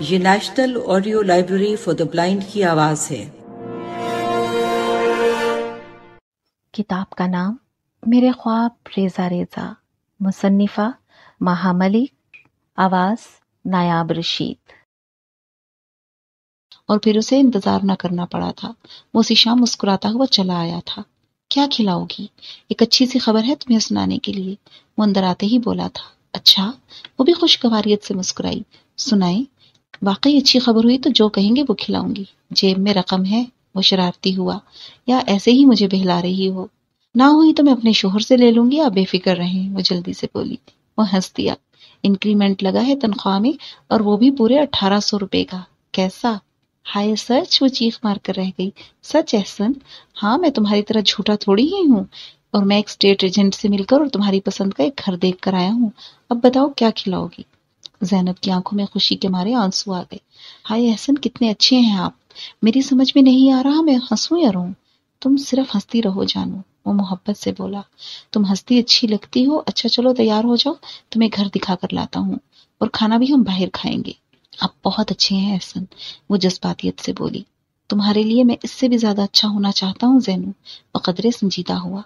ये national audio library for the blind की आवाज है किताब का नाम मेरे ख्वाब रेजा रेजा मुसन्फ़ा महामलिक आवाज़ नायाब रशीद और फिर उसे इंतज़ार न करना पड़ा था वो शीशा मुस्कुराता हुआ चला आया था क्या खिलाओगी एक अच्छी सी खबर है तुम्हें सुनाने के लिए वो अंदर आते ही बोला था अच्छा वो भी खुशगवारियत से मुस्कुराई सुनाए वाकई अच्छी खबर हुई तो जो कहेंगे वो खिलाऊंगी जेब में रकम है वो शरारती हुआ या ऐसे ही मुझे बहला रही हो ना हुई तो मैं अपने शोहर से ले लूंगी आप बेफिक्र रहे वो जल्दी से बोली वो हंस दिया इंक्रीमेंट लगा है तनख्वाह में और वो भी पूरे अट्ठारह सौ रुपए का कैसा हाय सच वो चीख मार कर रह गई सच एहसन हाँ मैं तुम्हारी तरह झूठा थोड़ी ही हूँ और मैं एक स्टेट एजेंट से मिलकर और तुम्हारी पसंद का एक घर देख कर आया हूँ अब बताओ क्या खिलाओगी ज़ैनब की आंखों में खुशी के मारे आंसू आ गए हाय अहसन कितने अच्छे हैं आप मेरी समझ में नहीं आ रहा मैं हंसूं या रोऊं तुम सिर्फ हंसती रहो जानू वो मोहब्बत से बोला तुम हंसती अच्छी लगती हो अच्छा चलो तैयार हो जाओ तुम्हें घर दिखा कर लाता हूँ और खाना भी हम बाहर खाएंगे आप बहुत अच्छे हैं एहसन वो जज्बातियत से बोली तुम्हारे लिए मैं इससे भी ज्यादा अच्छा होना चाहता हूँ जैनू बकदरे संजीदा हुआ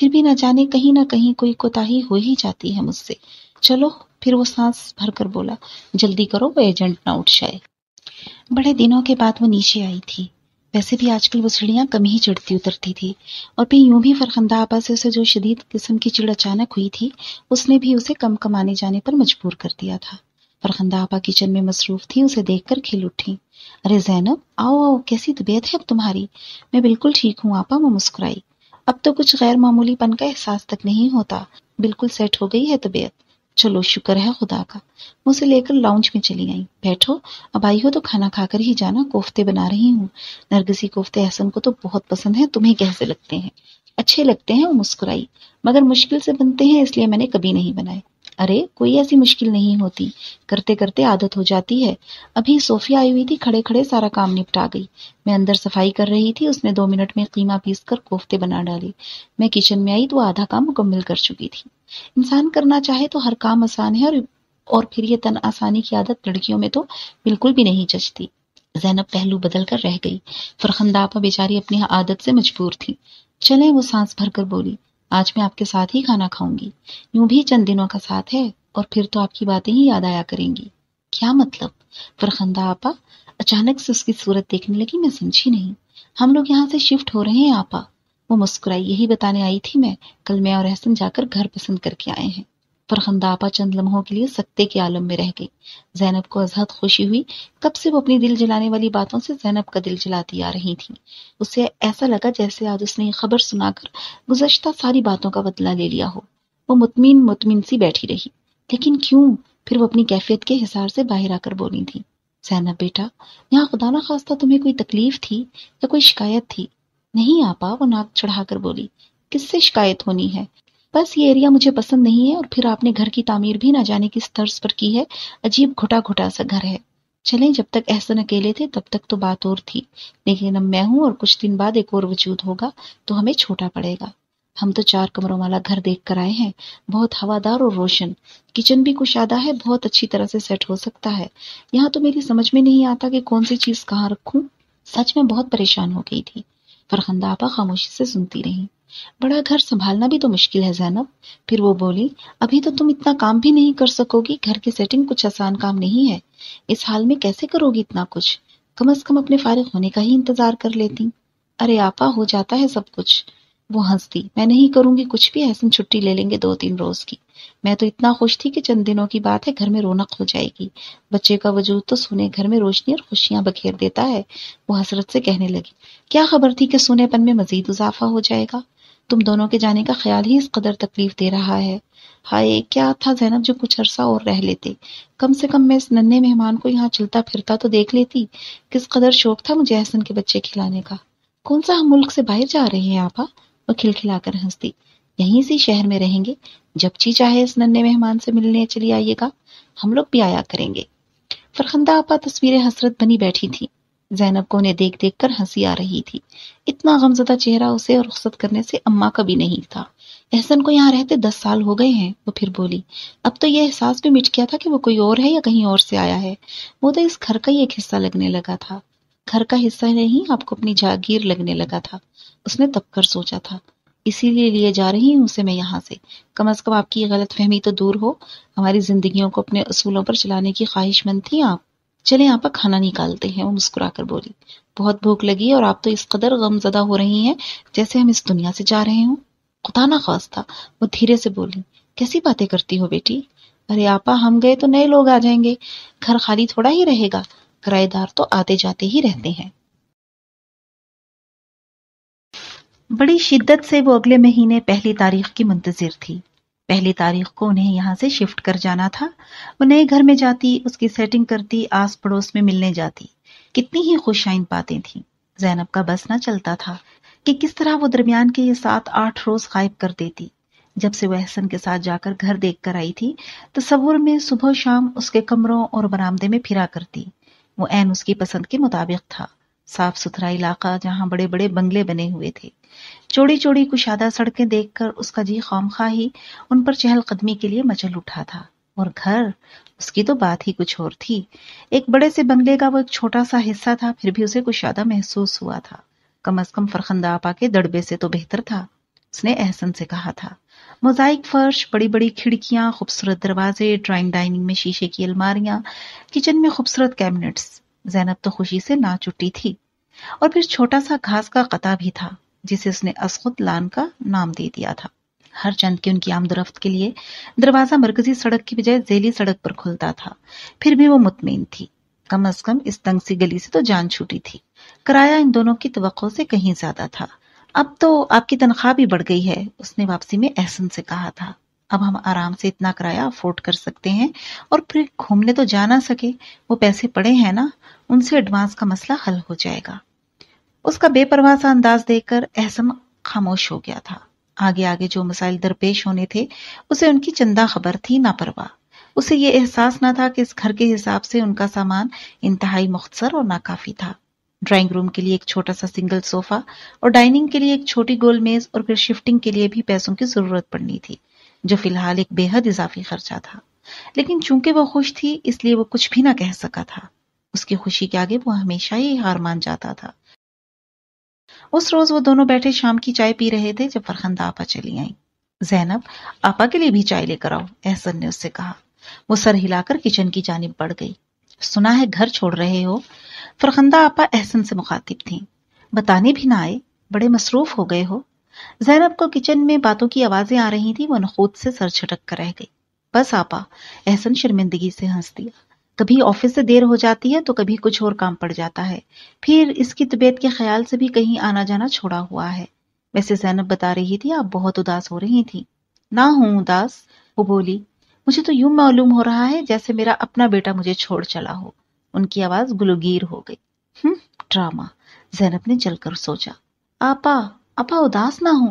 फिर भी ना जाने कहीं ना कहीं कोई कोताही हो ही जाती है मुझसे चलो फिर वो सांस भरकर बोला जल्दी करो वो एजेंट ना उठ जाए बड़े दिनों के बाद वो नीचे आई थी वैसे भी आजकल वो चिड़ियाँ कम ही चढ़ती उतरती थी और फिर यूं भी फरखंदा आपा से उसे जो शदीद किस्म की चिड़ अचानक हुई थी उसने भी उसे कम कमाने जाने पर मजबूर कर दिया था फरखंदा आपा किचन में मसरूफ थी उसे देखकर खिल उठी अरे जैनब आओ आओ कैसी तबीयत है अब तुम्हारी मैं बिल्कुल ठीक हूँ आपा वो मुस्कुराई अब तो कुछ गैर मामूली पन का एहसास तक नहीं होता बिल्कुल सेट हो गई है तबीयत चलो शुक्र है खुदा का मुझसे लेकर लाउंज में चली आई बैठो अब आई हो तो खाना खाकर ही जाना कोफ्ते बना रही हूँ नरगसी कोफ्ते हसन को तो बहुत पसंद है तुम्हें कैसे लगते हैं अच्छे लगते हैं वो मुस्कुराई मगर मुश्किल से बनते हैं इसलिए मैंने कभी नहीं बनाए अरे कोई ऐसी मुश्किल नहीं होती करते करते आदत हो जाती है अभी सोफिया आई हुई थी खड़े खड़े सारा काम निपटा गई मैं अंदर सफाई कर रही थी उसने दो मिनट में कीमा पीस कर कोफ्ते बना डाले मैं किचन में आई तो आधा काम मुकम्मल कर चुकी थी इंसान करना चाहे तो हर काम आसान है और और फिर ये तन आसानी की आदत लड़कियों में तो बिल्कुल भी नहीं जचती जैनब पहलू बदल कर रह गई फरखंदापा बेचारी अपनी आदत से मजबूर थी चले वो सांस भर कर बोली आज मैं आपके साथ ही खाना खाऊंगी यूं भी चंद दिनों का साथ है और फिर तो आपकी बातें ही याद आया करेंगी क्या मतलब फरखंदा आपा अचानक से उसकी सूरत देखने लगी मैं समझी नहीं हम लोग यहाँ से शिफ्ट हो रहे हैं आपा वो मुस्कुराई यही बताने आई थी मैं कल मैं और अहसन जाकर घर पसंद करके आए हैं पर खंदापा चंद लम्हों के लिए सत्ते के आलम में रह गई जैनब को अजहद खुशी हुई कब से वो अपनी दिल जलाने वाली बातों से जैनब का दिल जलाती आ रही थी उसे ऐसा लगा जैसे आज उसने खबर सुनाकर गुजश्ता सारी बातों का बदला ले लिया हो वो मुतमिन मुतमिन सी बैठी रही लेकिन क्यों फिर वो अपनी कैफियत के हिसार से बाहर आकर बोली थी जैनब बेटा यहाँ खुदा ना खास्ता तुम्हें कोई तकलीफ थी या कोई शिकायत थी नहीं आपा वो नाक चढ़ाकर बोली किससे शिकायत होनी है बस ये एरिया मुझे पसंद नहीं है और फिर आपने घर की तामीर भी ना जाने किस तर्ज पर की है अजीब घुटा घुटा सा घर है चले जब तक एहसन अकेले थे तब तक तो बात और थी लेकिन अब मैं हूं और कुछ दिन बाद एक और वजूद होगा तो हमें छोटा पड़ेगा हम तो चार कमरों वाला घर देख कर आए हैं बहुत हवादार और रोशन किचन भी कुशादा है बहुत अच्छी तरह से सेट हो सकता है यहाँ तो मेरी समझ में नहीं आता कि कौन सी चीज़ कहाँ रखू सच में बहुत परेशान हो गई थी फरखंदा आपा खामोशी से सुनती रही बड़ा घर संभालना भी तो मुश्किल है जैनब फिर वो बोली अभी तो तुम इतना काम भी नहीं कर सकोगी घर की सेटिंग कुछ आसान काम नहीं है इस हाल में कैसे करोगी इतना कुछ कम अज कम अपने फारिग होने का ही इंतजार कर लेती अरे आपा हो जाता है सब कुछ वो हंसती मैं नहीं करूंगी कुछ भी ऐसी छुट्टी ले लेंगे दो तीन रोज की मैं तो इतना खुश थी कि चंद दिनों की बात है घर में रौनक हो जाएगी बच्चे का वजूद तो सुने घर में रोशनी और खुशियां बखेर देता है वो हसरत से कहने लगी क्या खबर थी कि सुनेपन में मजीद इजाफा हो जाएगा तुम दोनों के जाने का ख्याल ही इस कदर तकलीफ दे रहा है हाय क्या था जैनब जो कुछ अरसा और रह लेते कम से कम मैं इस नन्हे मेहमान को यहाँ चलता फिरता तो देख लेती किस कदर शौक था मुझे अहसन के बच्चे खिलाने का कौन सा हम मुल्क से बाहर जा रहे हैं आपा वो खिलखिलाकर हंसती यहीं से शहर में रहेंगे जब जी चाहे इस नन्हे मेहमान से मिलने चली आइएगा हम लोग भी आया करेंगे फरखंदा आपा तस्वीरें हसरत बनी बैठी थी ज़ैनब को उन्हें देख देख कर हंसी आ रही थी इतना गमजदा चेहरा उसे और रुखसत करने से अम्मा का भी नहीं था एहसन को यहाँ रहते दस साल हो गए हैं वो फिर बोली अब तो यह एहसास भी मिट गया था कि वो कोई और है या कहीं और से आया है वो तो इस घर का ही एक हिस्सा लगने लगा था घर का हिस्सा नहीं आपको अपनी जागीर लगने लगा था उसने तबकर सोचा था इसीलिए लिए जा रही हूँ उसे मैं यहाँ से कम अज कम आपकी फहमी तो दूर हो हमारी जिंदगियों को अपने असूलों पर चलाने की ख्वाहिशमंद थी आप चले आपा खाना निकालते हैं वो मुस्कुरा कर बोली बहुत भूख लगी और आप तो इस कदर गमजदा हो रही हैं जैसे हम इस दुनिया से जा रहे हों खुदा ना था वो धीरे से बोली कैसी बातें करती हो बेटी अरे आपा हम गए तो नए लोग आ जाएंगे घर खाली थोड़ा ही रहेगा किराएदार तो आते जाते ही रहते हैं बड़ी शिद्दत से वो अगले महीने पहली तारीख की मुंतजिर थी पहली तारीख को उन्हें यहाँ से शिफ्ट कर जाना था वो नए घर में जाती उसकी सेटिंग करती आस पड़ोस में मिलने जाती कितनी ही खुशाइन पाती थी जैनब का बस ना चलता था कि किस तरह वो दरमियान के ये सात आठ रोज गायब कर देती जब से वह हसन के साथ जाकर घर देख कर आई थी तस्वुर में सुबह शाम उसके कमरों और बरामदे में फिरा करती वो एन उसकी पसंद के मुताबिक था साफ सुथरा इलाका जहाँ बड़े बड़े बंगले बने हुए थे चौड़ी चौड़ी कुशादा सड़कें देखकर उसका जी खौम ही उन पर चहलकदमी के लिए मचल उठा था और घर उसकी तो बात ही कुछ और थी एक बड़े से बंगले का वो एक छोटा सा हिस्सा था फिर भी उसे कुशादा महसूस हुआ था कम अज कम फरखंदा आपा के दड़बे से तो बेहतर था उसने एहसन से कहा था मोजाइक फर्श बड़ी बड़ी खिड़कियां खूबसूरत दरवाजे ड्राइंग डाइनिंग में शीशे की अलमारियां किचन में खूबसूरत कैबिनेट्स जैनब तो खुशी से ना चुटी थी और फिर छोटा सा घास का कता भी था जिसे उसने असखुद लान का नाम दे दिया था हर चंद की उनकी आमदरफ्त के लिए दरवाजा मरकजी सड़क की बजाय जेली सड़क पर खुलता था फिर भी वो मुतमिन थी कम अज कम इस तंग सी गली से तो जान छूटी थी किराया इन दोनों की तो से कहीं ज्यादा था अब तो आपकी तनख्वाह भी बढ़ गई है उसने वापसी में एहसन से कहा था अब हम आराम से इतना किराया अफोर्ड कर सकते हैं और फिर घूमने तो जा ना सके वो पैसे पड़े हैं ना उनसे एडवांस का मसला हल हो जाएगा उसका बेपरवाह सा अंदाज देखकर अहसम खामोश हो गया था आगे आगे जो मसाइल दरपेश होने थे उसे उनकी चंदा खबर थी परवाह उसे ये एहसास न था कि इस घर के हिसाब से उनका सामान इंतहाई मुख्तर और नाकाफी था ड्राइंग रूम के लिए एक छोटा सा सिंगल सोफा और डाइनिंग के लिए एक छोटी गोल मेज और फिर शिफ्टिंग के लिए भी पैसों की जरूरत पड़नी थी जो फिलहाल एक बेहद इजाफी खर्चा था लेकिन चूंकि वो खुश थी इसलिए वो कुछ भी ना कह सका था उसकी खुशी के आगे वो हमेशा ही हार मान जाता था उस रोज वो दोनों बैठे शाम की चाय पी रहे थे जब फरखंदा आपा चली आई जैनब आपा के लिए भी चाय लेकर आओ एहसन ने उससे कहा वो सर हिलाकर किचन की जानब बढ़ गई सुना है घर छोड़ रहे हो फरखंदा आपा एहसन से मुखातिब थी बताने भी ना आए बड़े मसरूफ हो गए हो जैनब को किचन में बातों की आवाजें आ रही थी वो नखूद से सर छटक कर रह गई बस आपा एहसन शर्मिंदगी से हंस दिया कभी ऑफिस से देर हो जाती है तो कभी कुछ और काम पड़ जाता है फिर इसकी तबीयत के ख्याल से भी कहीं आना जाना छोड़ा हुआ है वैसे जैनब बता रही थी आप बहुत उदास हो रही थी ना हूं उदास वो बोली मुझे तो यूं मालूम हो रहा है जैसे मेरा अपना बेटा मुझे छोड़ चला हो उनकी आवाज गुलगीर हो गई हम्म ड्रामा जैनब ने चलकर सोचा आपा आपा उदास ना हो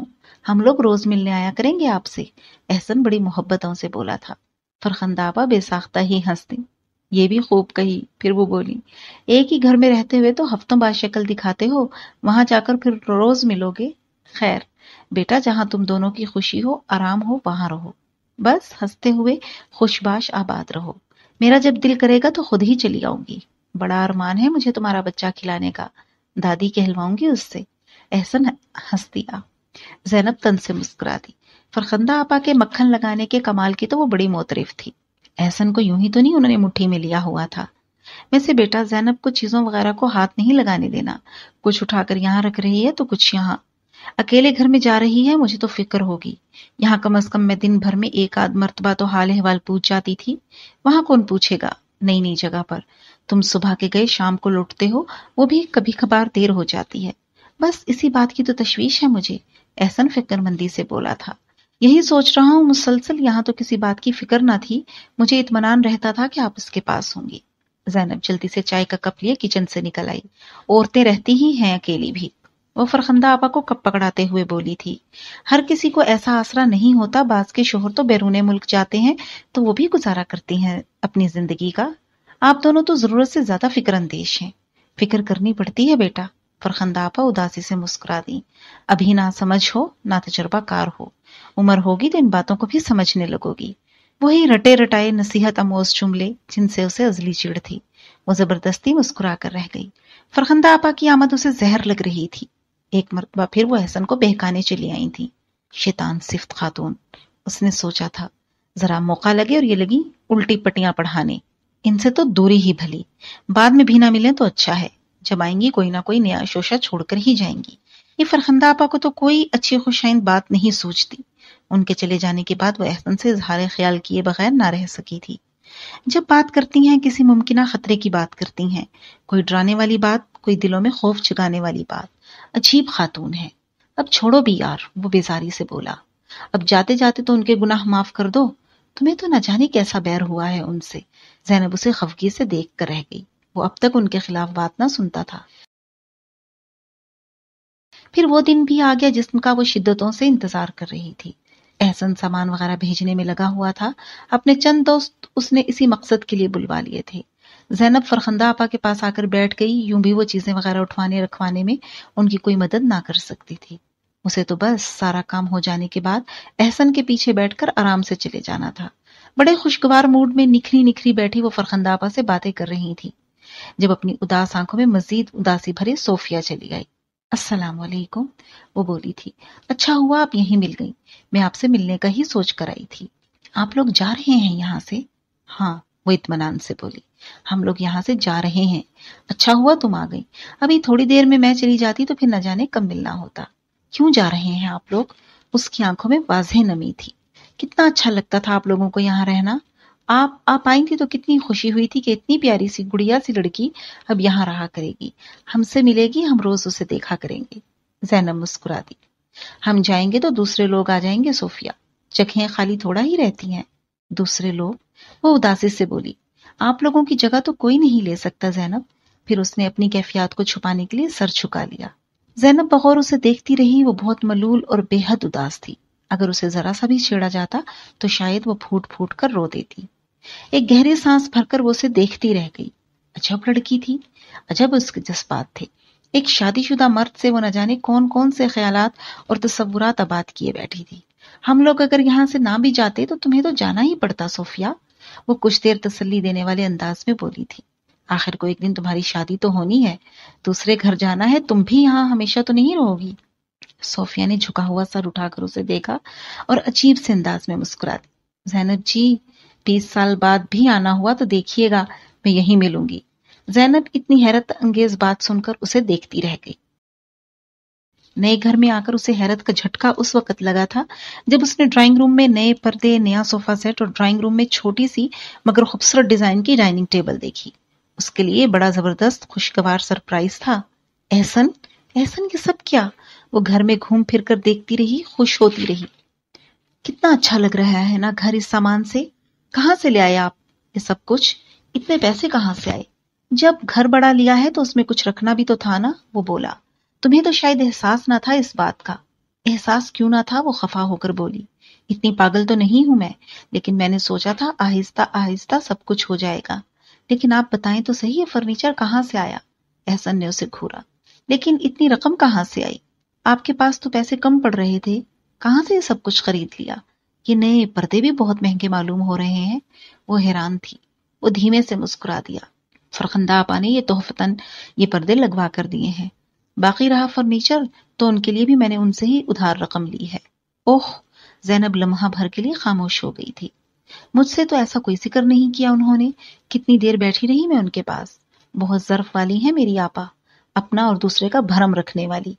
हम लोग रोज मिलने आया करेंगे आपसे एहसन बड़ी मोहब्बतों से बोला था फरखंदाबा बेसाख्ता ही हंसती ये भी खूब कही फिर वो बोली एक ही घर में रहते हुए तो हफ्तों बाद शक्ल दिखाते हो वहां जाकर फिर रोज मिलोगे खैर बेटा जहां तुम दोनों की खुशी हो आराम हो वहां रहो बस हंसते हुए खुशबाश आबाद रहो मेरा जब दिल करेगा तो खुद ही चली आऊंगी बड़ा अरमान है मुझे तुम्हारा बच्चा खिलाने का दादी कहलवाऊंगी उससे एहसन हंस दिया जैनब तन से मुस्कुरा दी फरखंदा आपा के मक्खन लगाने के कमाल की तो वो बड़ी मोतरिफ थी एहसन को यूं ही तो नहीं उन्होंने मुट्ठी में लिया हुआ था वैसे बेटा जैनब को चीज़ों वगैरह को हाथ नहीं लगाने देना कुछ उठाकर यहाँ रख रही है तो कुछ यहाँ अकेले घर में जा रही है मुझे तो फिक्र होगी यहाँ कम अज कम मैं दिन भर में एक आध मरतबा तो हाल अहवाल पूछ जाती थी वहां कौन पूछेगा नई नई जगह पर तुम सुबह के गए शाम को लौटते हो वो भी कभी कभार देर हो जाती है बस इसी बात की तो तशवीश है मुझे एहसन फिक्रमंदी से बोला था यही सोच रहा हूँ मुसलसल यहाँ तो किसी बात की फिक्र ना थी मुझे इतमान रहता था कि आप उसके पास होंगी जैनब जल्दी से चाय का कप लिए किचन से निकल आई औरतें रहती ही हैं अकेली भी वो फरखंदा आपा को कप पकड़ाते हुए बोली थी हर किसी को ऐसा आसरा नहीं होता बास के शोहर तो बैरून मुल्क जाते हैं तो वो भी गुजारा करती हैं अपनी जिंदगी का आप दोनों तो जरूरत से ज्यादा अंदेश हैं फिक्र करनी पड़ती है बेटा फरखंदापा उदासी से मुस्कुरा दी अभी ना समझ हो ना कार हो उम्र होगी तो इन बातों को भी समझने लगोगी वही रटे रटाए नसीहत आमोज जुमले जिनसे उसे अजली चिड़ थी वो जबरदस्ती मुस्कुरा कर रह गई फरखंदा आपा की आमद उसे जहर लग रही थी एक मरतबा फिर वो एहसन को बहकाने चली आई थी शैतान सिफ्त खातून उसने सोचा था जरा मौका लगे और ये लगी उल्टी पटियां पढ़ाने इनसे तो दूरी ही भली बाद में भी ना मिले तो अच्छा है जमाएंगी कोई ना कोई नया शोशा छोड़कर ही जाएंगी ये फरखंदा आपा को तो कोई अच्छी खुशाइंद बात नहीं सोचती उनके चले जाने के बाद वह एहसन से इजहार ख्याल किए बगैर ना रह सकी थी जब बात करती हैं किसी मुमकिन खतरे की बात करती हैं कोई डराने वाली बात कोई दिलों में खौफ जगाने वाली बात अजीब खातून है अब छोड़ो भी यार वो बेजारी से बोला अब जाते जाते तो उनके गुनाह माफ कर दो तुम्हें तो न जाने कैसा बैर हुआ है उनसे जैनब उसे खफगी से देख कर रह गई वो अब तक उनके खिलाफ बात ना सुनता था फिर वो दिन भी आ गया जिसम का वो शिद्दतों से इंतजार कर रही थी एहसन सामान वगैरह भेजने में लगा हुआ था अपने चंद दोस्त उसने इसी मकसद के लिए बुलवा लिए थे जैनब फरखंदा आपा के पास आकर बैठ गई यूं भी वो चीजें वगैरह उठवाने रखवाने में उनकी कोई मदद ना कर सकती थी उसे तो बस सारा काम हो जाने के बाद एहसन के पीछे बैठकर आराम से चले जाना था बड़े खुशगवार मूड में निखरी निखरी बैठी वो फरखंदा आपा से बातें कर रही थी जब अपनी उदास आंखों में मजीद उदासी भरे सोफिया चली गई अस्सलाम वालेकुम वो बोली थी अच्छा हुआ आप यहीं मिल गई मैं आपसे मिलने का ही सोच कर आई थी आप लोग जा रहे हैं यहाँ से हाँ वो इतमान से बोली हम लोग यहाँ से जा रहे हैं अच्छा हुआ तुम आ गई अभी थोड़ी देर में मैं चली जाती तो फिर न जाने कब मिलना होता क्यों जा रहे हैं आप लोग उसकी आंखों में वाजे नमी थी कितना अच्छा लगता था आप लोगों को यहाँ रहना आप आप आएंगे तो कितनी खुशी हुई थी कि इतनी प्यारी सी गुड़िया सी लड़की अब यहाँ रहा करेगी हमसे मिलेगी हम रोज उसे देखा करेंगे जैनब मुस्कुरा दी हम जाएंगे तो दूसरे लोग आ जाएंगे सोफिया जगहें खाली थोड़ा ही रहती हैं दूसरे लोग वो उदासी से बोली आप लोगों की जगह तो कोई नहीं ले सकता जैनब फिर उसने अपनी कैफियत को छुपाने के लिए सर झुका लिया जैनब बगौर उसे देखती रही वो बहुत मलूल और बेहद उदास थी अगर उसे जरा सा भी छेड़ा जाता तो शायद वो फूट फूट कर रो देती एक गहरी सांस भरकर वो उसे देखती रह गई अजब लड़की थी अजब उसके जज्बात थे एक शादीशुदा मर्द से वो न जाने कौन कौन से ख्यालात और तस्वुरात आबाद किए बैठी थी हम लोग अगर यहाँ से ना भी जाते तो तुम्हें तो जाना ही पड़ता सोफिया वो कुछ देर तसल्ली देने वाले अंदाज में बोली थी आखिर को एक दिन तुम्हारी शादी तो होनी है दूसरे घर जाना है तुम भी यहाँ हमेशा तो नहीं रहोगी सोफिया ने झुका हुआ सर उठाकर उसे देखा और अजीब से अंदाज में मुस्कुरा दी जैनब जी बीस साल बाद भी आना हुआ तो देखिएगा मैं यही मिलूंगी जैनब इतनी हैरत अंगेज बात सुनकर उसे देखती रह गई नए घर में आकर उसे हैरत का झटका उस वक्त लगा था जब उसने ड्राइंग रूम में नए पर्दे नया सोफा सेट और ड्राइंग रूम में छोटी सी मगर खूबसूरत डिजाइन की डाइनिंग टेबल देखी उसके लिए बड़ा जबरदस्त खुशगवार सरप्राइज था एहसन एहसन ये सब क्या वो घर में घूम फिर कर देखती रही खुश होती रही कितना अच्छा लग रहा है ना घर इस सामान से कहाँ से ले आए आप ये सब कुछ इतने पैसे कहाँ से आए जब घर बड़ा लिया है तो उसमें कुछ रखना भी तो था ना वो बोला तुम्हें तो शायद एहसास ना था इस बात का एहसास क्यों ना था वो खफा होकर बोली इतनी पागल तो नहीं हूं मैं लेकिन मैंने सोचा था आहिस्ता आहिस्ता सब कुछ हो जाएगा लेकिन आप बताएं तो सही ये फर्नीचर कहाँ से आया एहसन ने उसे घूरा लेकिन इतनी रकम कहाँ से आई आपके पास तो पैसे कम पड़ रहे थे कहाँ से ये सब कुछ खरीद लिया कि नए पर्दे भी बहुत महंगे मालूम हो रहे हैं वो हैरान थी वो धीमे से मुस्कुरा दिया फरखंदा आपा ने ये तोहफतन ये पर्दे लगवा कर दिए हैं बाकी रहा फर्नीचर तो उनके लिए भी मैंने उनसे ही उधार रकम ली है ओह जैनब लम्हा भर के लिए खामोश हो गई थी मुझसे तो ऐसा कोई जिक्र नहीं किया उन्होंने कितनी देर बैठी रही मैं उनके पास बहुत जर्फ वाली है मेरी आपा अपना और दूसरे का भरम रखने वाली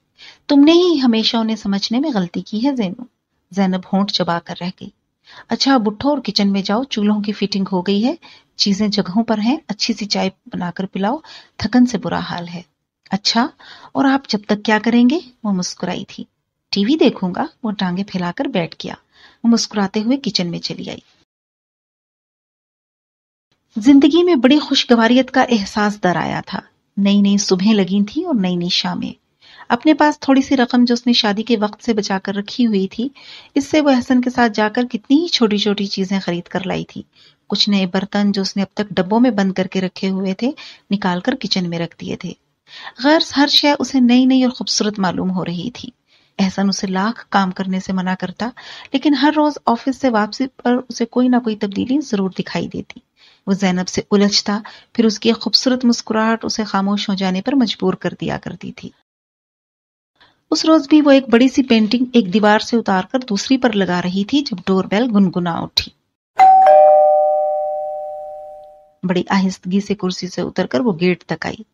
तुमने ही हमेशा उन्हें समझने में गलती की है जैनू जैनब होंठ चबा कर रह गई अच्छा अब उठो और किचन में जाओ चूल्हों की फिटिंग हो गई है चीजें जगहों पर हैं अच्छी सी चाय बनाकर पिलाओ थकन से बुरा हाल है अच्छा और आप जब तक क्या करेंगे वो मुस्कुराई थी टीवी देखूंगा वो टांगे फैलाकर बैठ गया वो मुस्कुराते हुए किचन में चली आई जिंदगी में बड़ी खुशगवारियत का एहसास दर आया था नई नई सुबह लगी थी और नई नई शामें अपने पास थोड़ी सी रकम जो उसने शादी के वक्त से बचा कर रखी हुई थी इससे वो हसन के साथ जाकर कितनी ही छोटी छोटी चीजें खरीद कर लाई थी कुछ नए बर्तन जो उसने अब तक डब्बों में बंद करके रखे हुए थे निकाल कर किचन में रख दिए थे गर्ज हर शय उसे नई नई और खूबसूरत मालूम हो रही थी एहसन उसे लाख काम करने से मना करता लेकिन हर रोज ऑफिस से वापसी पर उसे कोई ना कोई तब्दीली जरूर दिखाई देती वो जैनब से उलझता फिर उसकी खूबसूरत मुस्कुराहट उसे खामोश हो जाने पर मजबूर कर दिया करती थी उस रोज भी वो एक बड़ी सी पेंटिंग एक दीवार से उतारकर दूसरी पर लगा रही थी जब डोरबेल गुनगुना उठी बड़ी आहिस्तगी से कुर्सी से उतरकर वो गेट तक आई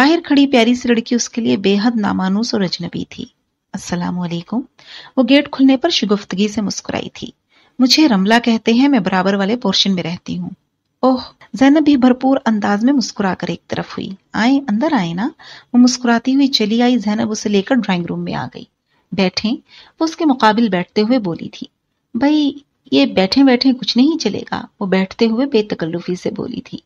बाहर खड़ी प्यारी सी लड़की उसके लिए बेहद नामानुस और अजनबी थी अस्सलाम वालेकुम वो गेट खुलने पर शुगुफ्तगी से मुस्कुराई थी मुझे रमला कहते हैं मैं बराबर वाले पोर्शन में रहती हूँ ओह जैनब भी भरपूर अंदाज में मुस्कुराकर एक तरफ हुई आए अंदर आए ना वो मुस्कुराती हुई चली आई जैनब उसे लेकर ड्राइंग रूम में आ गई बैठे वो उसके मुकाबिल बैठते हुए बोली थी भाई ये बैठे बैठे कुछ नहीं चलेगा वो बैठते हुए बेतकल्लुफी से बोली थी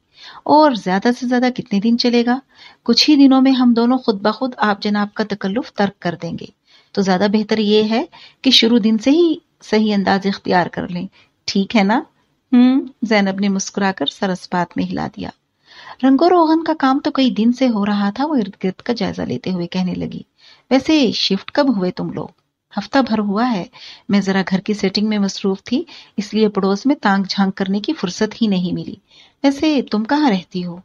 और ज्यादा से ज्यादा कितने दिन चलेगा कुछ ही दिनों में हम दोनों खुद ब खुद आप जनाब का तकल्लुफ तर्क कर देंगे तो ज्यादा बेहतर ये है कि शुरू दिन से ही सही अंदाज इख्तियार कर लें ठीक है ना हम्म जैनब ने मुस्कुराकर सरस बात में हिला दिया रंगो रोगन का काम तो कई दिन से हो रहा था वो इर्द गिर्द का जायजा लेते हुए कहने लगी वैसे शिफ्ट कब हुए तुम लोग हफ्ता भर हुआ है मैं जरा घर की सेटिंग में मसरूफ थी इसलिए पड़ोस में तांग झांक करने की फुर्सत ही नहीं मिली वैसे तुम कहाँ रहती हो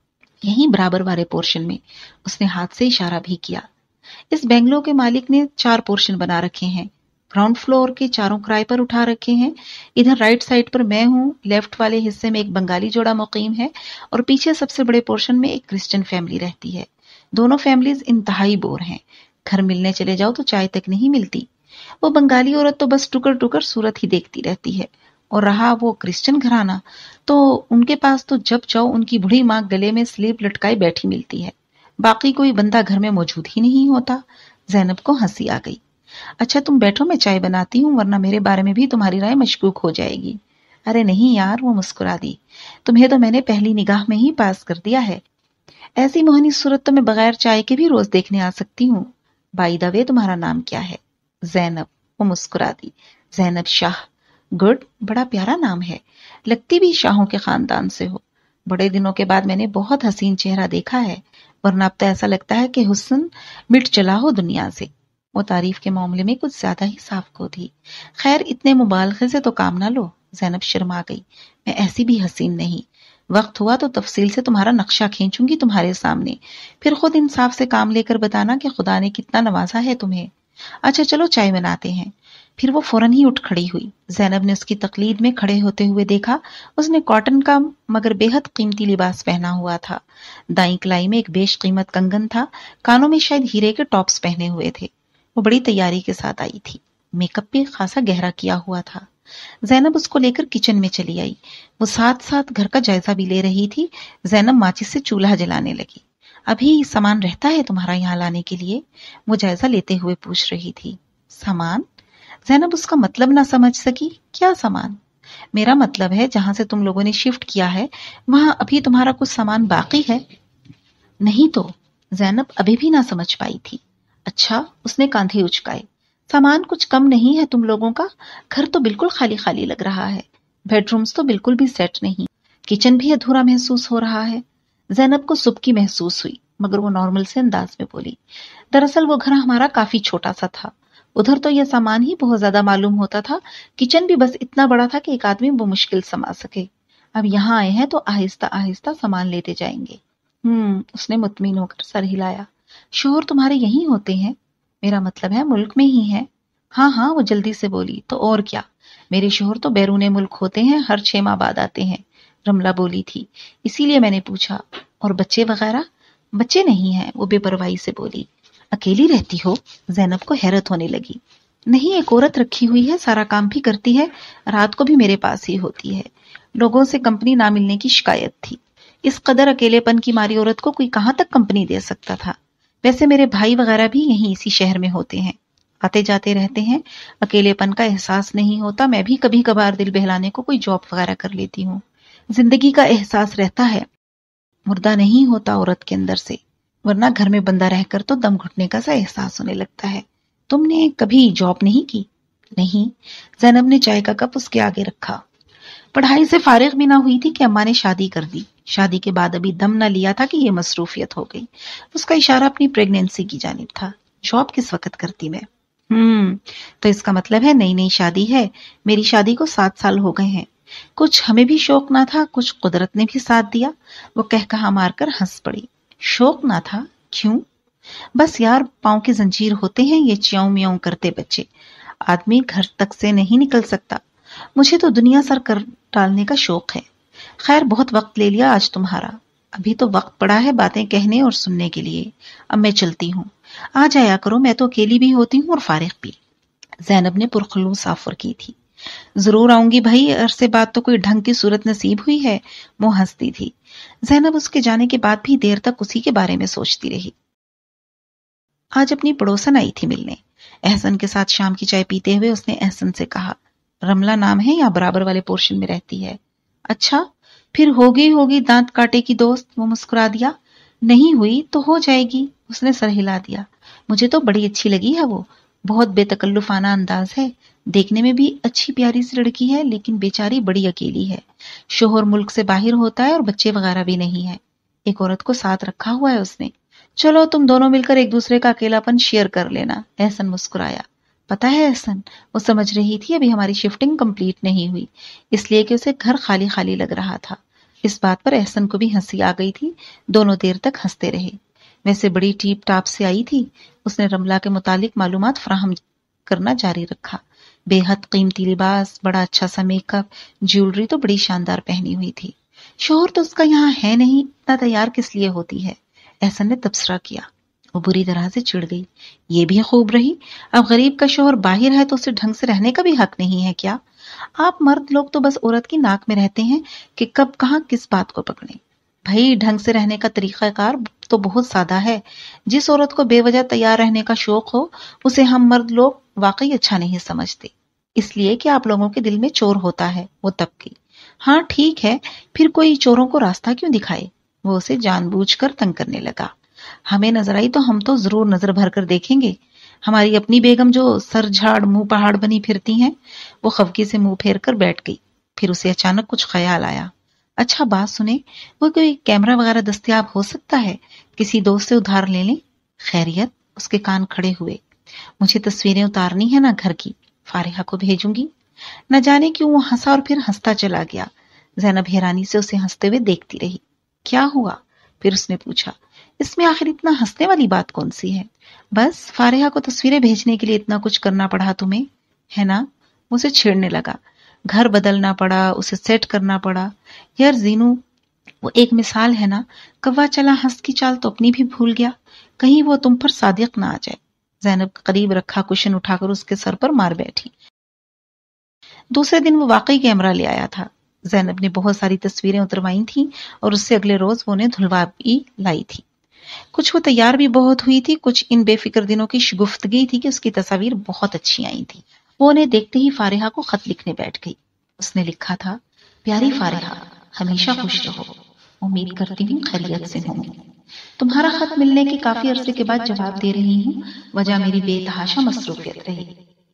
यहीं बराबर वाले पोर्शन में उसने हाथ से इशारा भी किया इस बेंगलो के मालिक ने चार पोर्शन बना रखे हैं ग्राउंड फ्लोर के चारों किराए पर उठा रखे हैं इधर राइट साइड पर मैं हूँ लेफ्ट वाले हिस्से में एक बंगाली जोड़ा मुकीम है और पीछे सबसे बड़े पोर्शन में एक क्रिश्चियन फैमिली रहती है दोनों फैमिलीज इंतहाई बोर हैं घर मिलने चले जाओ तो चाय तक नहीं मिलती वो बंगाली औरत तो बस टुकर टुकर सूरत ही देखती रहती है और रहा वो क्रिश्चियन घराना तो उनके पास तो जब जाओ उनकी बूढ़ी माँ गले में स्लीप लटकाई बैठी मिलती है बाकी कोई बंदा घर में मौजूद ही नहीं होता जैनब को हंसी आ गई अच्छा तुम बैठो मैं चाय बनाती हूँ वरना मेरे बारे में भी तुम्हारी राय मशकूक हो जाएगी अरे नहीं यार वो मुस्कुरा दी तुम्हें तो मैंने पहली निगाह में ही पास कर दिया है ऐसी मोहनी सूरत तो मैं बगैर चाय के भी रोज देखने आ सकती हूँ बाई दवे तुम्हारा नाम क्या है जैनब वो मुस्कुरा दी जैनब शाह गुड बड़ा प्यारा नाम है लगती भी शाहों के खानदान से हो बड़े दिनों के बाद मैंने बहुत हसीन चेहरा देखा है वरना अब तो ऐसा लगता है कि हुसन मिट चला हो दुनिया से वो तारीफ के मामले में कुछ ज्यादा ही साफ को थी खैर इतने मुबालगे से तो काम ना लो जैनब शर्मा गई मैं ऐसी भी हसीन नहीं वक्त हुआ तो तफसील से तुम्हारा नक्शा खींचूंगी तुम्हारे सामने फिर खुद इंसाफ से काम लेकर बताना कि खुदा ने कितना नवाजा है तुम्हें अच्छा चलो चाय बनाते हैं फिर वो फौरन ही उठ खड़ी हुई जैनब ने उसकी तकलीद में खड़े होते हुए देखा उसने कॉटन का मगर बेहद कीमती लिबास पहना हुआ था दाई कलाई में एक बेश कीमत कंगन था कानों में शायद हीरे के टॉप्स पहने हुए थे वो बड़ी तैयारी के साथ आई थी मेकअप भी खासा गहरा किया हुआ था जैनब उसको लेकर किचन में चली आई वो साथ साथ घर का जायजा भी ले रही थी जैनब माचिस से चूल्हा जलाने लगी अभी सामान रहता है तुम्हारा यहाँ लाने के लिए वो जायजा लेते हुए पूछ रही थी सामान जैनब उसका मतलब ना समझ सकी क्या सामान मेरा मतलब है जहां से तुम लोगों ने शिफ्ट किया है वहां अभी तुम्हारा कुछ सामान बाकी है नहीं तो जैनब अभी भी ना समझ पाई थी अच्छा उसने कांधे उचकाए सामान कुछ कम नहीं है तुम लोगों का घर तो बिल्कुल खाली खाली लग रहा है बेडरूम्स तो बिल्कुल भी सेट नहीं किचन भी अधूरा महसूस हो रहा है जैनब को सुबकी महसूस हुई मगर वो नॉर्मल से अंदाज में बोली दरअसल वो घर हमारा काफी छोटा सा था उधर तो यह सामान ही बहुत ज्यादा मालूम होता था किचन भी बस इतना बड़ा था कि एक आदमी वो मुश्किल समा सके अब यहाँ आए हैं तो आहिस्ता आहिस्ता सामान लेते जाएंगे हम्म उसने मुतमिन होकर सर हिलाया शोर तुम्हारे यहीं होते हैं मेरा मतलब है मुल्क में ही है हाँ हाँ वो जल्दी से बोली तो और क्या मेरे शोहर तो बैरून मुल्क होते हैं हर छह माह बाद आते हैं रमला बोली थी इसीलिए मैंने पूछा और बच्चे वगैरह बच्चे नहीं हैं वो बेपरवाही से बोली अकेली रहती हो जैनब को हैरत होने लगी नहीं एक औरत रखी हुई है सारा काम भी करती है रात को भी मेरे पास ही होती है लोगों से कंपनी ना मिलने की शिकायत थी इस कदर अकेलेपन की मारी औरत को कोई कहाँ तक कंपनी दे सकता था वैसे मेरे भाई वगैरह भी यहीं इसी शहर में होते हैं आते जाते रहते हैं अकेलेपन का एहसास नहीं होता मैं भी कभी कभार दिल बहलाने को कोई जॉब वगैरह कर लेती हूँ जिंदगी का एहसास रहता है मुर्दा नहीं होता औरत के अंदर से वरना घर में बंदा रहकर तो दम घुटने का सा एहसास होने लगता है तुमने कभी जॉब नहीं की नहीं जैनब ने चाय का कप उसके आगे रखा पढ़ाई से फारिग भी ना हुई थी कि अम्मा ने शादी कर दी शादी के बाद अभी दम न लिया था कि ये मसरूफियत हो गई उसका इशारा अपनी प्रेगनेंसी की जानब था जॉब किस वक्त करती मैं हम्म तो इसका मतलब है नई नई शादी है मेरी शादी को सात साल हो गए हैं कुछ हमें भी शौक ना था कुछ कुदरत ने भी साथ दिया वो कह कहा मारकर हंस पड़ी शौक ना था क्यों बस यार पाओ की जंजीर होते हैं ये च्यों म्यों करते बच्चे आदमी घर तक से नहीं निकल सकता मुझे तो दुनिया सर कर टालने का शौक है खैर बहुत वक्त ले लिया आज तुम्हारा अभी तो वक्त पड़ा है बातें कहने और सुनने के लिए अब मैं चलती हूँ आ जाया करो मैं तो अकेली भी होती हूँ और फारिग भी जैनब ने पुरखलूस आफर की थी जरूर आऊंगी भाई अरसे बात तो कोई ढंग की सूरत नसीब हुई है वो हंसती थी जैनब उसके जाने के बाद भी देर तक उसी के बारे में सोचती रही आज अपनी पड़ोसन आई थी मिलने एहसन के साथ शाम की चाय पीते हुए उसने एहसन से कहा रमला नाम है या बराबर वाले पोर्शन में रहती है अच्छा फिर होगी होगी दांत काटे की दोस्त वो मुस्कुरा दिया नहीं हुई तो हो जाएगी उसने सर हिला दिया मुझे तो बड़ी अच्छी लगी है वो बहुत बेतकल्लुफाना अंदाज है देखने में भी अच्छी प्यारी सी लड़की है लेकिन बेचारी बड़ी अकेली है शोहर मुल्क से बाहर होता है और बच्चे वगैरह भी नहीं है एक औरत को साथ रखा हुआ है उसने चलो तुम दोनों मिलकर एक दूसरे का अकेलापन शेयर कर लेना एहसन मुस्कुराया पता है एहसन वो समझ रही थी अभी हमारी शिफ्टिंग कंप्लीट नहीं हुई इसलिए कि उसे घर खाली खाली लग रहा था इस बात पर एहसन को भी हंसी आ गई थी दोनों देर तक हंसते रहे वैसे बड़ी टीप टाप से आई थी उसने रमला के मुतालिक मालूम फ्राहम करना जारी रखा बेहद कीमती लिबास बड़ा अच्छा सा मेकअप ज्वेलरी तो बड़ी शानदार पहनी हुई थी शोहर तो उसका यहाँ है नहीं इतना तैयार किस लिए होती है एहसन ने तबसरा किया वो बुरी तरह से चिड़ गई ये भी खूब रही अब गरीब का शोहर बाहर है तो उसे ढंग से रहने का भी हक नहीं है क्या आप मर्द लोग तो बस औरत की नाक में रहते हैं कि कब कहा किस बात को पकड़े भाई ढंग से रहने का तरीकाकार तो बहुत सादा है जिस औरत को बेवजह तैयार रहने का शौक हो उसे हम मर्द लोग वाकई अच्छा नहीं समझते इसलिए कि आप लोगों के दिल में चोर होता है वो तब की हाँ ठीक है फिर कोई चोरों को रास्ता क्यों दिखाए वो उसे जानबूझकर तंग करने लगा हमें नजर आई तो हम तो जरूर नजर भर कर देखेंगे हमारी अपनी बेगम जो सर झाड़ मुंह पहाड़ बनी फिरती हैं वो खबकी से मुंह फेर कर बैठ गई फिर उसे अचानक कुछ ख्याल आया अच्छा बात सुने वो कोई कैमरा वगैरह दस्तियाब हो सकता है किसी दोस्त से उधार ले लें खैरियत उसके कान खड़े हुए मुझे तस्वीरें उतारनी है ना घर की फारिहा को भेजूंगी न जाने क्यों वो हंसा और फिर हंसता चला गया जैनब हैरानी से उसे हंसते हुए देखती रही क्या हुआ फिर उसने पूछा इसमें आखिर इतना हंसने वाली बात कौन सी है बस फारेहा को तस्वीरें भेजने के लिए इतना कुछ करना पड़ा तुम्हें है ना मुझे छेड़ने लगा घर बदलना पड़ा उसे सेट करना पड़ा यार जीनू वो एक मिसाल है ना कव्वा चला हंस की चाल तो अपनी भी भूल गया कहीं वो तुम पर सादिक ना आ जाए जैनब करीब रखा कुशन उठाकर उसके सर पर मार बैठी दूसरे दिन वो वाकई कैमरा ले आया था जैनब ने बहुत सारी तस्वीरें उतरवाई थी और उससे अगले रोज वो उन्हें धुलवा भी लाई थी कुछ वो तैयार भी बहुत हुई थी कुछ इन बेफिक्र दिनों की शगुफ्तगी थी कि उसकी तस्वीर बहुत अच्छी आई थी वो उन्हें देखते ही फारिहा को खत लिखने बैठ गई उसने लिखा था प्यारी फारिहा हमेशा खुश रहो उम्मीद करती हूँ खैरियत से होंगी तुम्हारा खत मिलने के काफी अरसे के बाद जवाब दे रही हूँ वजह मेरी बेतहाशा मसरूफियत रही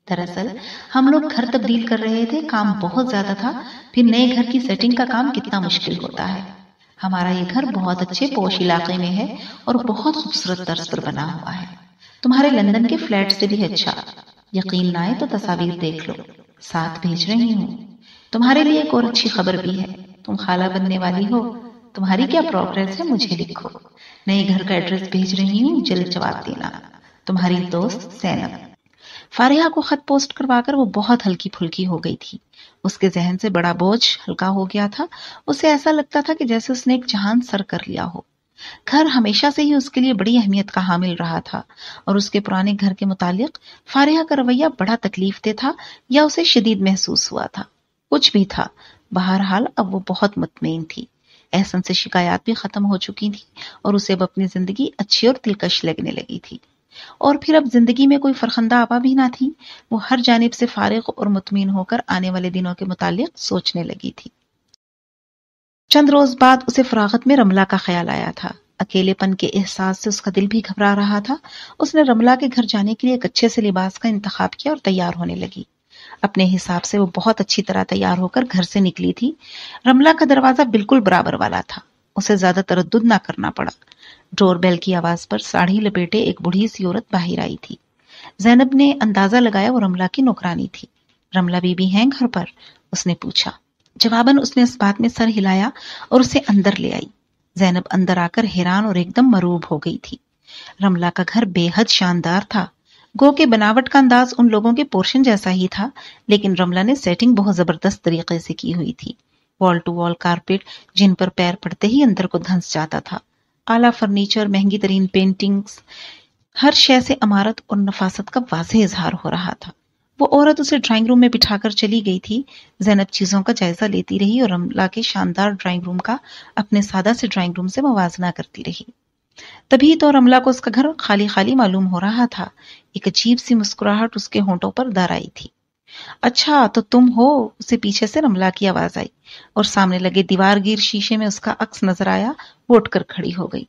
दरअसल हम लोग घर तब्दील कर रहे थे काम बहुत ज्यादा था फिर नए घर की सेटिंग का काम कितना मुश्किल होता है हमारा ये घर बहुत अच्छे पोश इलाके में है और बहुत खूबसूरत तर्ज पर बना हुआ है तुम्हारे लंदन के फ्लैट से भी अच्छा यकीन ना आए तो तस्वीर देख लो साथ भेज रही हूँ तुम्हारे लिए एक और अच्छी खबर भी है तुम खाला बनने वाली हो तुम्हारी क्या प्रोग्रेस है मुझे लिखो नए घर का एड्रेस भेज रही हूँ जल्द जवाब देना तुम्हारी दोस्त सैनम फारिहा को खत पोस्ट करवाकर वो बहुत हल्की फुल्की हो गई थी उसके जहन से बड़ा बोझ हल्का हो गया था उसे ऐसा लगता था कि जैसे उसने एक जहान सर कर लिया हो घर हमेशा से ही उसके लिए बड़ी अहमियत का हामिल रहा था और उसके पुराने घर के मुतालिक फारिहा का रवैया बड़ा तकलीफ दे था या उसे शदीद महसूस हुआ था कुछ भी था बहरहाल अब वो बहुत मुतमिन थी एहसन से शिकायत भी खत्म हो चुकी थी और उसे अब अपनी जिंदगी अच्छी और दिलकश लगने लगी थी और फिर अब जिंदगी में कोई फरखंदा आबा भी ना थी वो हर जानब से फारिग और मुतमिन होकर आने वाले दिनों के मुतालिक सोचने लगी थी चंद रोज बाद उसे फरागत में रमला का ख्याल आया था अकेलेपन के एहसास से उसका दिल भी घबरा रहा था उसने रमला के घर जाने के लिए एक अच्छे से लिबास का इंतखब किया और तैयार होने लगी अपने हिसाब से वो बहुत अच्छी तरह तैयार होकर घर से निकली थी रमला का दरवाजा बिल्कुल बराबर वाला था उसे ज्यादा तरद ना करना पड़ा डोरबेल की आवाज पर साड़ी लपेटे एक बूढ़ी सी औरत बाहर आई थी जैनब ने अंदाजा लगाया वो रमला की नौकरानी थी रमला बीबी हैं घर पर उसने पूछा जवाबन उसने इस बात में सर हिलाया और उसे अंदर ले आई जैनब अंदर आकर हैरान और एकदम मरूब हो गई थी रमला का घर बेहद शानदार था गो के बनावट का अंदाज उन लोगों के पोर्शन जैसा ही था लेकिन रमला ने सेटिंग बहुत जबरदस्त तरीके से की हुई थी वॉल टू वॉल कारपेट जिन पर पैर पड़ते ही अंदर को धंस जाता था आला फर्नीचर महंगी तरीन पेंटिंग्स हर शय से अमारत और नफासत का वाज इजहार हो रहा था वो औरत उसे ड्राइंग रूम में बिठाकर चली गई थी जैनब चीज़ों का जायजा लेती रही और अमला के शानदार ड्राइंग रूम का अपने सादा से ड्राइंग रूम से मुवजना करती रही तभी तो रमला को उसका घर खाली खाली मालूम हो रहा था एक अजीब सी मुस्कुराहट उसके होंठों पर दर आई थी अच्छा तो तुम हो उसे पीछे से रमला की आवाज आई और सामने लगे गिर शीशे में उसका अक्स नजर आया वो उठकर खड़ी हो गई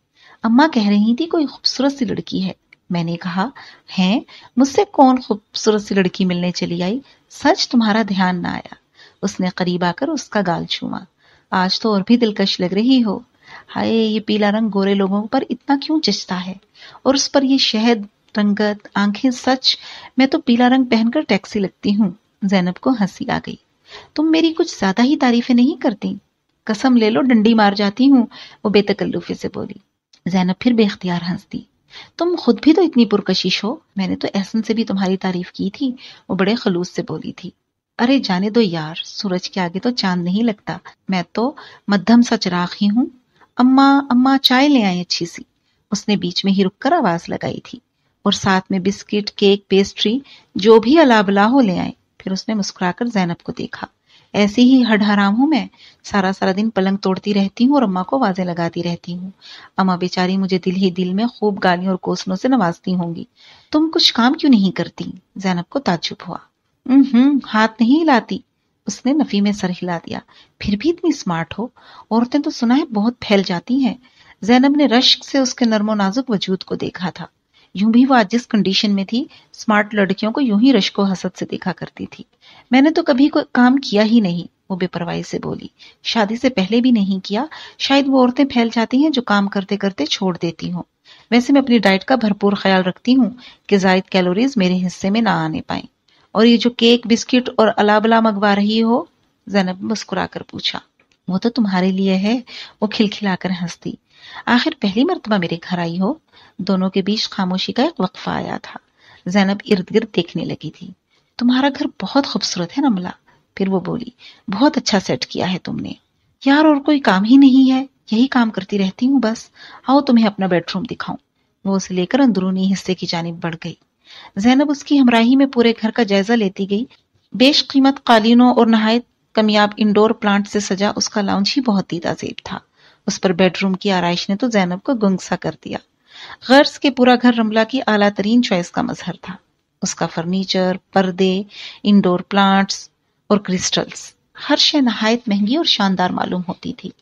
अम्मा कह रही थी कोई खूबसूरत सी लड़की है मैंने कहा है मुझसे कौन खूबसूरत सी लड़की मिलने चली आई सच तुम्हारा ध्यान ना आया उसने करीब आकर उसका गाल छुआ आज तो और भी दिलकश लग रही हो हाय ये पीला रंग गोरे लोगों पर इतना क्यों चिचता है और उस पर ये शहद रंगत आंखें सच मैं तो पीला रंग पहनकर टैक्सी लगती हूँ जैनब को हंसी आ गई तुम मेरी कुछ ज्यादा ही तारीफें नहीं करती कसम ले लो डंडी मार जाती हूँ वो बेतकल्लुफी से बोली जैनब फिर बेख्तियार हंस दी तुम खुद भी तो इतनी पुरकशिश हो मैंने तो एहसन से भी तुम्हारी तारीफ की थी वो बड़े खलूस से बोली थी अरे जाने दो यार सूरज के आगे तो चांद नहीं लगता मैं तो मध्यम सा चिराग ही हूँ अम्मा अम्मा चाय ले आए अच्छी सी उसने बीच में ही रुककर आवाज लगाई थी और साथ में बिस्किट केक पेस्ट्री जो भी अलाबला हो ले आए फिर उसने मुस्कुराकर जैनब को देखा ऐसी ही हराम हूँ मैं सारा सारा दिन पलंग तोड़ती रहती हूँ और अम्मा को वाजे लगाती रहती हूँ अम्मा बेचारी मुझे दिल ही दिल में खूब गालियों और कोसनों से नवाजती होंगी तुम कुछ काम क्यों नहीं करती जैनब को ताजुब हुआ हम्म हाथ नहीं हिलाती उसने नफी में सर हिला दिया फिर भी इतनी स्मार्ट हो औरतें तो सुना है बहुत फैल जाती हैं जैनब ने रश्क से उसके नरमो नाजुक वजूद को देखा था यूं भी वह जिस कंडीशन में थी स्मार्ट लड़कियों को यूं ही रश को हसद से देखा करती थी मैंने तो कभी कोई काम किया ही नहीं वो बेपरवाही से बोली शादी से पहले भी नहीं किया शायद वो औरतें फैल जाती हैं जो काम करते करते छोड़ देती हूँ वैसे मैं अपनी डाइट का भरपूर ख्याल रखती हूँ कि जायद कैलोरीज मेरे हिस्से में ना आने पाए और ये जो केक बिस्किट और अलाबला मंगवा रही हो जैनब मुस्कुरा कर पूछा वो तो तुम्हारे लिए है वो खिलखिलाकर हंसती आखिर पहली मरतबा मेरे घर आई हो दोनों के बीच खामोशी का एक वक्फा आया था जैनब इर्द गिर्द देखने लगी थी तुम्हारा घर बहुत खूबसूरत है नमला फिर वो बोली बहुत अच्छा सेट किया है तुमने यार और कोई काम ही नहीं है यही काम करती रहती हूँ बस आओ तुम्हें अपना बेडरूम दिखाऊं वो उसे लेकर अंदरूनी हिस्से की जानब बढ़ गई जैनब उसकी हमराही में पूरे घर का जायजा लेती गई बेश कीमत कालीनों और नहायत कमियाब इंडोर प्लांट से सजा उसका लाउंज ही बहुत दीदाजेब था उस पर बेडरूम की आरइश ने तो जैनब को गुंगसा कर दिया गर्ज के पूरा घर रमला की आला तरीन चॉइस का मजहर था उसका फर्नीचर पर्दे इंडोर प्लांट्स और क्रिस्टल्स हर शे नहायत महंगी और शानदार मालूम होती थी